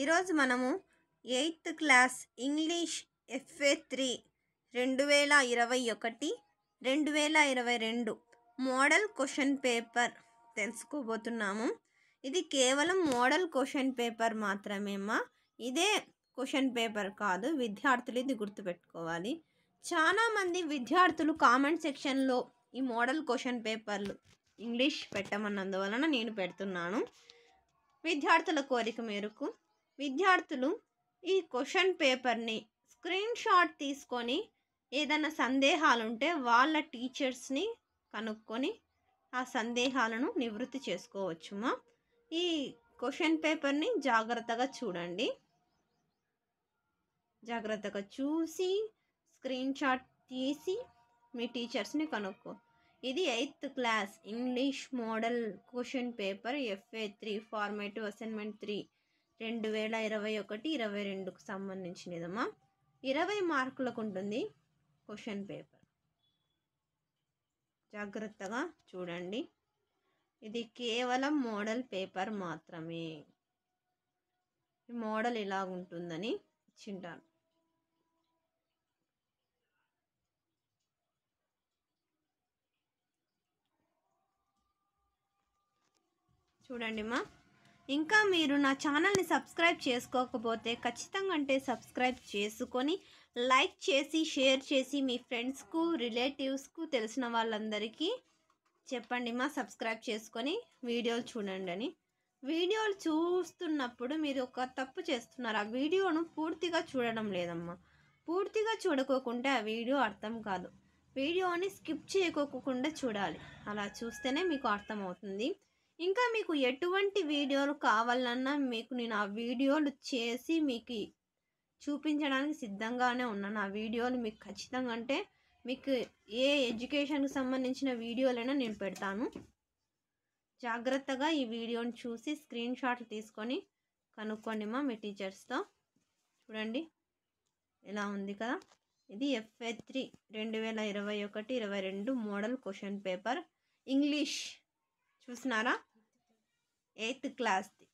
ఈరోజు మనము eighth class English FA three రెండు వేల ఇరవై ఒకటి రెండు వేల ఇరవై రెండు మోడల్ క్వశ్చన్ పేపర్ తెలుసుకోబోతున్నాము ఇది కేవలం మోడల్ క్వశ్చన్ పేపర్ మాత్రమేమా ఇదే క్వశ్చన్ పేపర్ కాదు విద్యార్థులు ఇది గుర్తుపెట్టుకోవాలి చాలామంది విద్యార్థులు కామెంట్ సెక్షన్లో ఈ మోడల్ క్వశ్చన్ పేపర్లు ఇంగ్లీష్ పెట్టమన్నందువలన నేను పెడుతున్నాను విద్యార్థుల కోరిక మేరకు విద్యార్థులు ఈ క్వశ్చన్ పేపర్ని స్క్రీన్ షాట్ తీసుకొని ఏదైనా సందేహాలుంటే వాళ్ళ టీచర్స్ని కనుక్కొని ఆ సందేహాలను నివృత్తి చేసుకోవచ్చుమా ఈ క్వశ్చన్ పేపర్ని జాగ్రత్తగా చూడండి జాగ్రత్తగా చూసి స్క్రీన్ షాట్ తీసి మీ టీచర్స్ని కనుక్కో ఇది eighth class English model question paper FA three formative assignment three రెండు వేల ఇరవై ఒకటి ఇరవై రెండుకు సంబంధించినదమ్మా ఇరవై మార్కులకు ఉంటుంది క్వశ్చన్ పేపర్ జాగ్రత్తగా చూడండి ఇది కేవలం మోడల్ పేపర్ మాత్రమే మోడల్ ఇలా ఉంటుందని ఇచ్చింటాను చూడండి మా ఇంకా మీరు నా ఛానల్ని సబ్స్క్రైబ్ చేసుకోకపోతే ఖచ్చితంగా అంటే సబ్స్క్రైబ్ చేసుకొని లైక్ చేసి షేర్ చేసి మీ ఫ్రెండ్స్కు రిలేటివ్స్కు తెలిసిన వాళ్ళందరికీ చెప్పండి మా సబ్స్క్రైబ్ చేసుకొని వీడియోలు చూడండి అని వీడియోలు చూస్తున్నప్పుడు మీరు ఒక తప్పు చేస్తున్నారు ఆ వీడియోను పూర్తిగా చూడడం లేదమ్మా పూర్తిగా చూడకోకుంటే ఆ వీడియో అర్థం కాదు వీడియోని స్కిప్ చేయకోకుండా చూడాలి అలా చూస్తేనే మీకు అర్థమవుతుంది ఇంకా మీకు ఎటువంటి వీడియోలు కావాలన్నా మీకు నేను ఆ వీడియోలు చేసి మీకు చూపించడానికి సిద్ధంగానే ఉన్నాను ఆ వీడియోలు మీకు ఖచ్చితంగా అంటే మీకు ఏ ఎడ్యుకేషన్కి సంబంధించిన వీడియోలైనా నేను పెడతాను జాగ్రత్తగా ఈ వీడియోని చూసి స్క్రీన్ షాట్లు తీసుకొని కనుక్కోండి మా మీ టీచర్స్తో చూడండి ఇలా ఉంది కదా ఇది ఎఫ్ఏ త్రీ రెండు వేల ఇరవై ఒకటి ఇరవై రెండు మోడల్ క్వశ్చన్ పేపర్ ఇంగ్లీష్ చూసినారా ఎయిత్ క్లాస్ది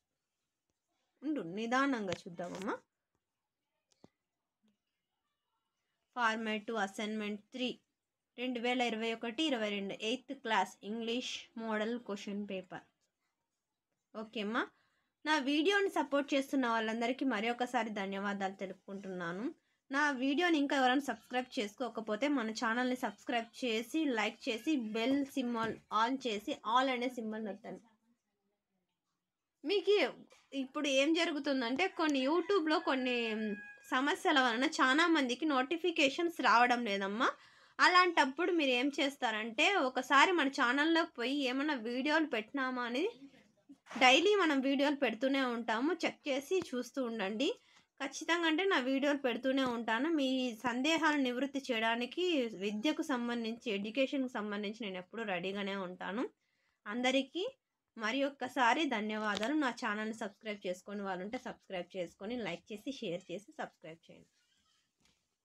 ఉండు నిదానంగా చూద్దామమ్మా టు అసైన్మెంట్ త్రీ రెండు వేల ఇరవై ఒకటి ఇరవై రెండు eighth class English model question paper ఓకేమ్మా నా వీడియోని సపోర్ట్ చేస్తున్న వాళ్ళందరికీ మరి ఒకసారి ధన్యవాదాలు తెలుపుకుంటున్నాను నా వీడియోని ఇంకా ఎవరైనా సబ్స్క్రైబ్ చేసుకోకపోతే మన ఛానల్ని సబ్స్క్రైబ్ చేసి లైక్ చేసి బెల్ సింబల్ ఆన్ చేసి ఆల్ అనే సింబల్ నొత్తండి మీకు ఇప్పుడు ఏం జరుగుతుందంటే కొన్ని యూట్యూబ్లో కొన్ని సమస్యల వలన చాలామందికి నోటిఫికేషన్స్ రావడం లేదమ్మా అలాంటప్పుడు మీరు ఏం చేస్తారంటే ఒకసారి మన ఛానల్లోకి పోయి ఏమైనా వీడియోలు పెట్టినామా అని డైలీ మనం వీడియోలు పెడుతూనే ఉంటాము చెక్ చేసి చూస్తూ ఉండండి ఖచ్చితంగా అంటే నా వీడియోలు పెడుతూనే ఉంటాను మీ సందేహాలు నివృత్తి చేయడానికి విద్యకు సంబంధించి ఎడ్యుకేషన్కి సంబంధించి నేను ఎప్పుడూ రెడీగానే ఉంటాను అందరికీ మరి ఒక్కసారి ధన్యవాదాలు నా ఛానల్ని సబ్స్క్రైబ్ చేసుకొని వాళ్ళు ఉంటే సబ్స్క్రైబ్ చేసుకొని లైక్ చేసి షేర్ చేసి సబ్స్క్రైబ్ చేయండి